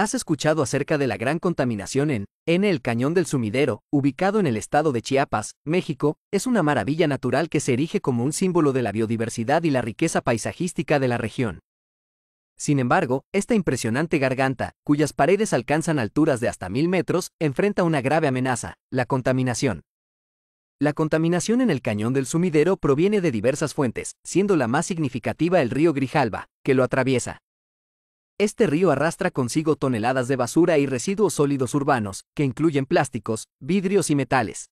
¿Has escuchado acerca de la gran contaminación en N el Cañón del Sumidero, ubicado en el estado de Chiapas, México? Es una maravilla natural que se erige como un símbolo de la biodiversidad y la riqueza paisajística de la región. Sin embargo, esta impresionante garganta, cuyas paredes alcanzan alturas de hasta mil metros, enfrenta una grave amenaza, la contaminación. La contaminación en el cañón del sumidero proviene de diversas fuentes, siendo la más significativa el río Grijalva, que lo atraviesa. Este río arrastra consigo toneladas de basura y residuos sólidos urbanos, que incluyen plásticos, vidrios y metales.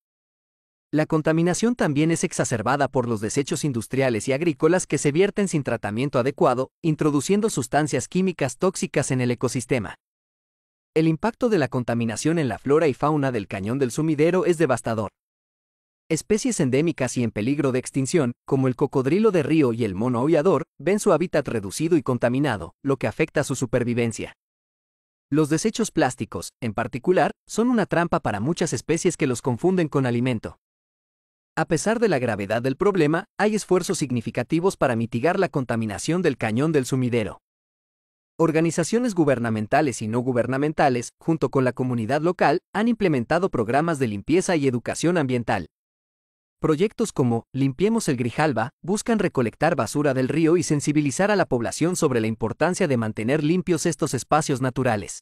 La contaminación también es exacerbada por los desechos industriales y agrícolas que se vierten sin tratamiento adecuado, introduciendo sustancias químicas tóxicas en el ecosistema. El impacto de la contaminación en la flora y fauna del cañón del sumidero es devastador. Especies endémicas y en peligro de extinción, como el cocodrilo de río y el mono aullador, ven su hábitat reducido y contaminado, lo que afecta su supervivencia. Los desechos plásticos, en particular, son una trampa para muchas especies que los confunden con alimento. A pesar de la gravedad del problema, hay esfuerzos significativos para mitigar la contaminación del cañón del sumidero. Organizaciones gubernamentales y no gubernamentales, junto con la comunidad local, han implementado programas de limpieza y educación ambiental. Proyectos como Limpiemos el Grijalba buscan recolectar basura del río y sensibilizar a la población sobre la importancia de mantener limpios estos espacios naturales.